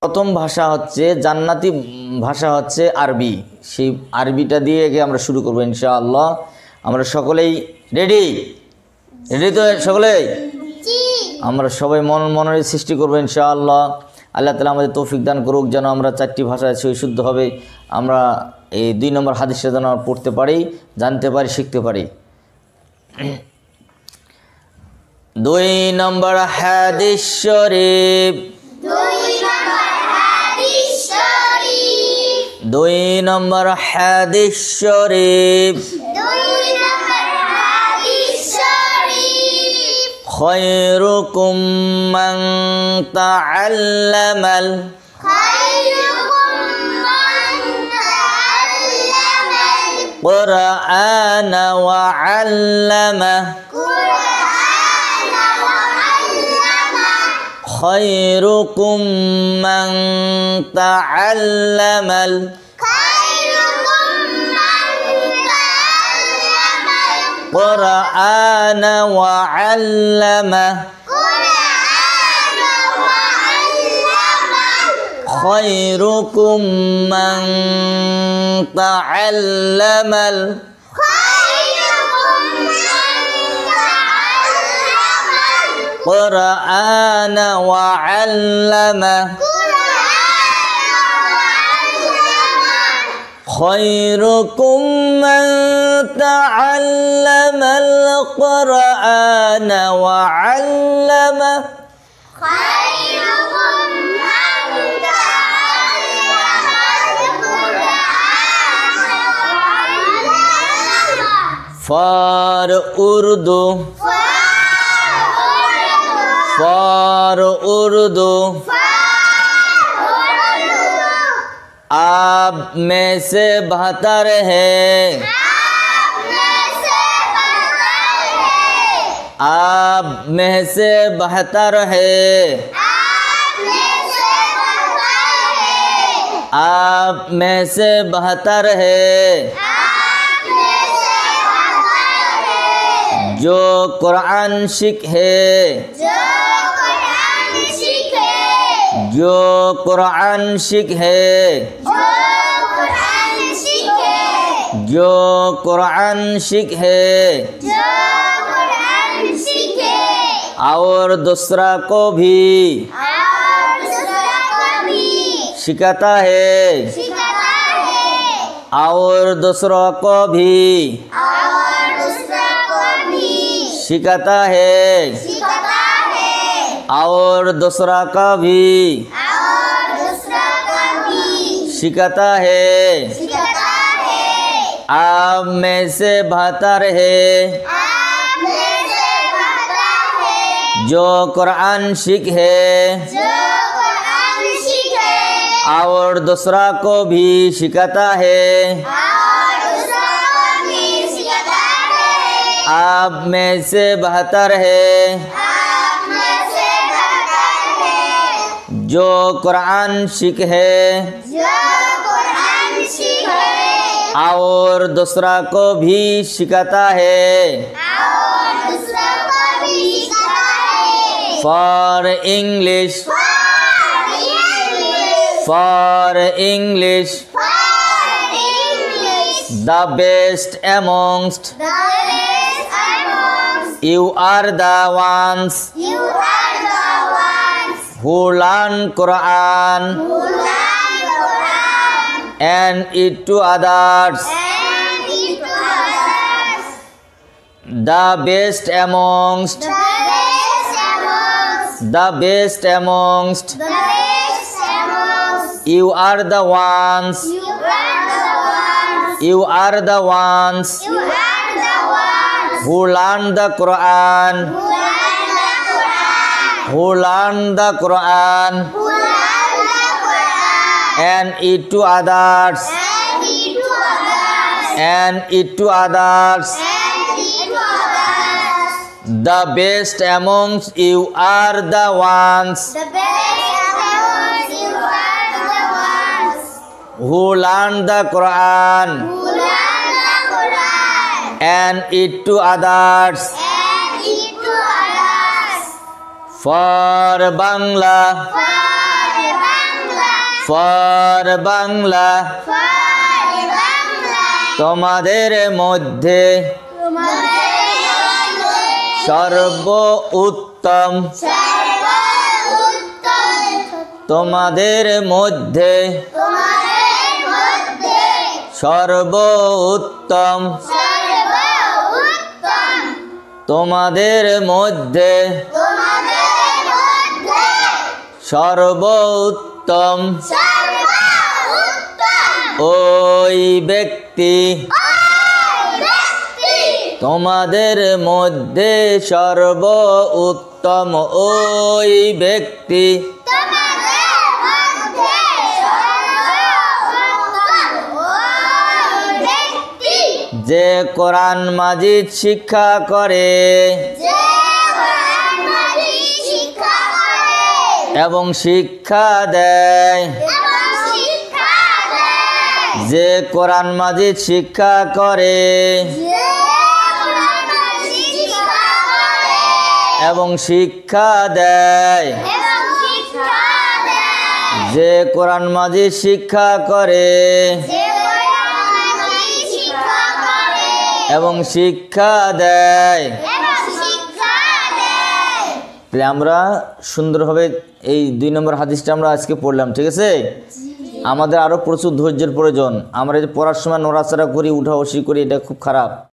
প্রথম ভাষা হচ্ছে জান্নাতি ভাষা হচ্ছে আরবি সেই আরবিটা দিয়ে আগে আমরা শুরু করবো ইনশাআল্লাহ আমরা সকলেই রেডি রেডি তো সকলেই আমরা সবাই মন মনের সৃষ্টি করবো ইনশাআল্লাহ আল্লাহ তালা আমাদের তৌফিক দান করুক যেন আমরা চারটি ভাষায় শুদ্ধভাবে আমরা এই দুই নম্বর হাদিসটা যেন পড়তে পারি জানতে পারি শিখতে পারি দুই নম্বর হাদিস শরীফ দুই নম্বর হাদিস শরীফ خيركم من تعلم ال خيركم من تعلم القرآن وعلمه خيركم من تعلم خيركم القرآن وعلمه قرآن وعلمه خيركم من تعلم القرآن قرآن وعلمه خيركم من تعلم القرآن وعلمه خيركم من تعلم القرآن وعلمه فار أردو फार उर्दू आप में से बेहतर है आप में से बेहतर है आप में से बेहतर है जो कुरान सीखे जो कुरान सीखे जो कुरान सीखे और दूसरा को भी सिखाता है सिखाता है और दूसरों को भी और सिखाता है, सिखाता है। और दूसरा का भी, भी। सिखाता है, है। आप में से बेहतर है जो कुरान सीख है और दूसरा को भी सिखाता है आप में से बेहतर है, है जो कुरान शिक है, और दूसरा को भी सिखाता है, है for English for English the best amongst You are the ones. You are the ones. Who learn Quran. Who learn Quran. And it to others. And it to others. The best amongst. The best amongst. The best amongst. The best amongst. You are the ones. You are the ones. You are the ones. Hulanda Quran Hulanda Quran Hulanda Quran Hulanda Quran and others and it others and others the best amongst you are the ones the best amongst you are the ones who learn the Quran who learn and it to others. And it to others. For Bangla. For Bangla. For Bangla. For Bangla. তোমাদের মধ্যে সর্ব উত্তম তোমাদের মধ্যে সর্ব উত্তম তোমাদের মধ্যে সর্বোত্তম ওই ব্যক্তি তোমাদের মধ্যে সর্ব উত্তম ওই ব্যক্তি যে কোরআন মাজিদ শিক্ষা করে এবং শিক্ষা দেয় যে কোরআন মাজিদ শিক্ষা করে এবং শিক্ষা দেয় যে কোরআন মাজিদ শিক্ষা করে এবং শিক্ষা দেয় তাহলে আমরা সুন্দরভাবে এই দুই নম্বর হাদিসটা আমরা আজকে পড়লাম ঠিক আছে আমাদের আরও প্রচুর ধৈর্যের প্রয়োজন আমরা যে পড়ার সময় নড়াচড়া করি উঠা করি এটা খুব খারাপ